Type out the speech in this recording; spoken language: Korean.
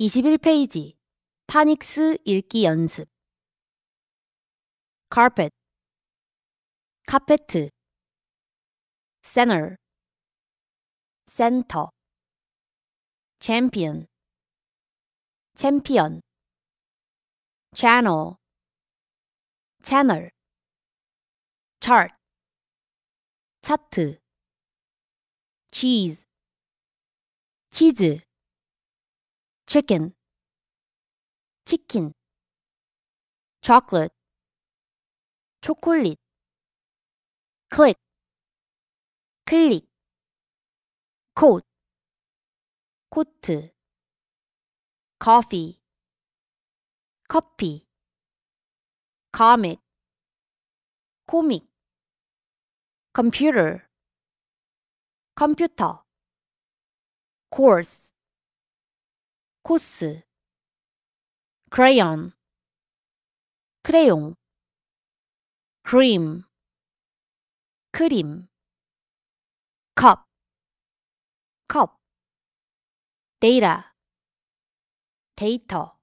21페이지 파닉스 읽기 연습 carpet 카페트 center 센터 champion 챔피언 channel 채널 chart 차트 cheese 치즈 chicken Chicken. chocolate 초콜릿 click 클릭 coat 코트 coffee 커피 comic 코믹 computer 컴퓨터 course 코스 crayon 크레용 cream 크림 cup cup 데이터 데이터